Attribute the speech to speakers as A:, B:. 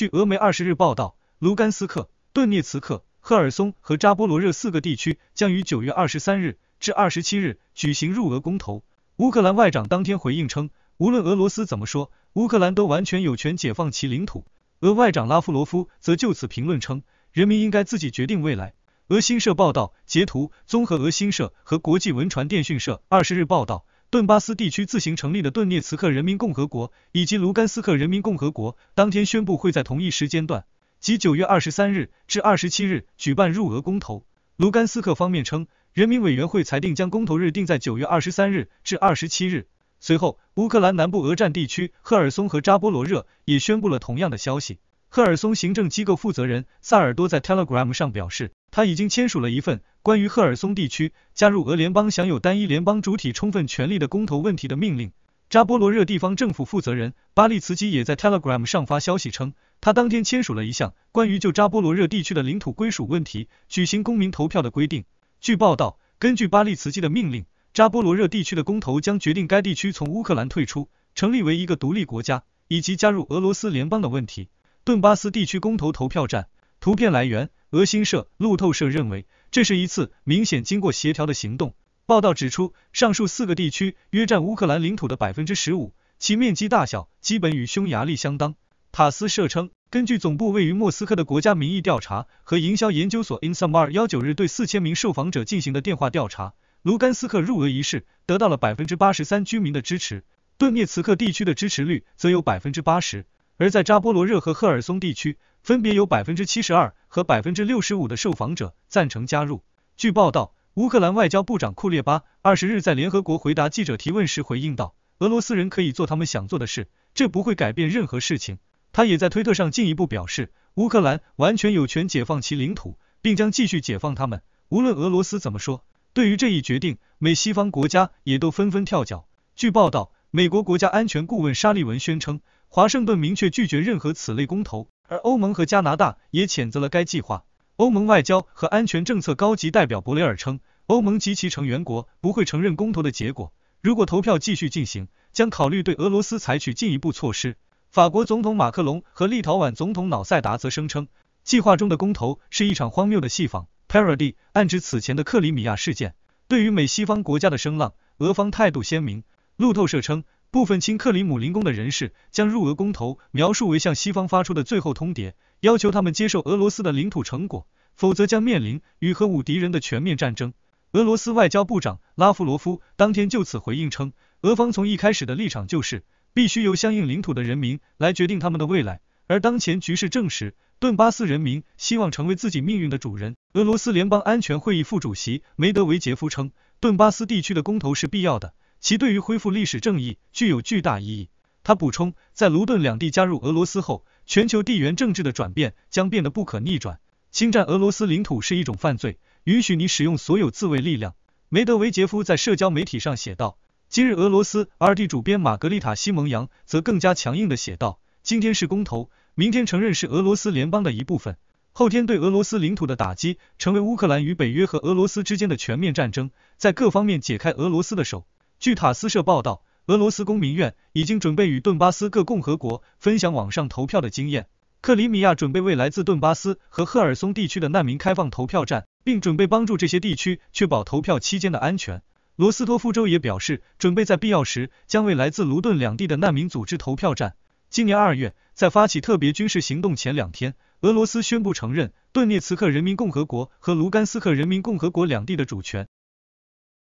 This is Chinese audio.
A: 据俄媒二十日报道，卢甘斯克、顿涅茨克、赫尔松和扎波罗热四个地区将于九月二十三日至二十七日举行入俄公投。乌克兰外长当天回应称，无论俄罗斯怎么说，乌克兰都完全有权解放其领土。俄外长拉夫罗夫则就此评论称，人民应该自己决定未来。俄新社报道截图，综合俄新社和国际文传电讯社二十日报道。顿巴斯地区自行成立的顿涅茨克人民共和国以及卢甘斯克人民共和国，当天宣布会在同一时间段，即9月23日至27日举办入俄公投。卢甘斯克方面称，人民委员会裁定将公投日定在9月23日至27日。随后，乌克兰南部俄占地区赫尔松和扎波罗热也宣布了同样的消息。赫尔松行政机构负责人萨尔多在 Telegram 上表示，他已经签署了一份关于赫尔松地区加入俄联邦、享有单一联邦主体充分权利的公投问题的命令。扎波罗热地方政府负责人巴利茨基也在 Telegram 上发消息称，他当天签署了一项关于就扎波罗热地区的领土归属问题举行公民投票的规定。据报道，根据巴利茨基的命令，扎波罗热地区的公投将决定该地区从乌克兰退出、成立为一个独立国家以及加入俄罗斯联邦的问题。顿巴斯地区公投投票站。图片来源：俄新社、路透社认为，这是一次明显经过协调的行动。报道指出，上述四个地区约占乌克兰领土的百分之十五，其面积大小基本与匈牙利相当。塔斯社称，根据总部位于莫斯科的国家民意调查和营销研究所 Insomar 幺九日对四千名受访者进行的电话调查，卢甘斯克入俄仪式得到了百分之八十三居民的支持，顿涅茨克地区的支持率则有百分之八十。而在扎波罗热和赫尔松地区，分别有百分之七十二和百分之六十五的受访者赞成加入。据报道，乌克兰外交部长库列巴二十日在联合国回答记者提问时回应道：“俄罗斯人可以做他们想做的事，这不会改变任何事情。”他也在推特上进一步表示：“乌克兰完全有权解放其领土，并将继续解放他们，无论俄罗斯怎么说。”对于这一决定，美西方国家也都纷纷跳脚。据报道，美国国家安全顾问沙利文宣称。华盛顿明确拒绝任何此类公投，而欧盟和加拿大也谴责了该计划。欧盟外交和安全政策高级代表博雷尔称，欧盟及其成员国不会承认公投的结果。如果投票继续进行，将考虑对俄罗斯采取进一步措施。法国总统马克龙和立陶宛总统瑙塞达则声称，计划中的公投是一场荒谬的戏仿 （parody），暗指此前的克里米亚事件。对于美西方国家的声浪，俄方态度鲜明。路透社称。部分亲克里姆林宫的人士将入俄公投描述为向西方发出的最后通牒，要求他们接受俄罗斯的领土成果，否则将面临与核武敌人的全面战争。俄罗斯外交部长拉夫罗夫当天就此回应称，俄方从一开始的立场就是必须由相应领土的人民来决定他们的未来，而当前局势证实顿巴斯人民希望成为自己命运的主人。俄罗斯联邦安全会议副主席梅德韦杰夫称，顿巴斯地区的公投是必要的。其对于恢复历史正义具有巨大意义。他补充，在卢顿两地加入俄罗斯后，全球地缘政治的转变将变得不可逆转。侵占俄罗斯领土是一种犯罪，允许你使用所有自卫力量。梅德韦杰夫在社交媒体上写道。今日俄罗斯二地主编玛格丽塔·西蒙扬则更加强硬地写道：今天是公投，明天承认是俄罗斯联邦的一部分，后天对俄罗斯领土的打击，成为乌克兰与北约和俄罗斯之间的全面战争，在各方面解开俄罗斯的手。据塔斯社报道，俄罗斯公民院已经准备与顿巴斯各共和国分享网上投票的经验。克里米亚准备为来自顿巴斯和赫尔松地区的难民开放投票站，并准备帮助这些地区确保投票期间的安全。罗斯托夫州也表示，准备在必要时将为来自卢顿两地的难民组织投票站。今年二月，在发起特别军事行动前两天，俄罗斯宣布承认顿涅茨克人民共和国和卢甘斯克人民共和国两地的主权。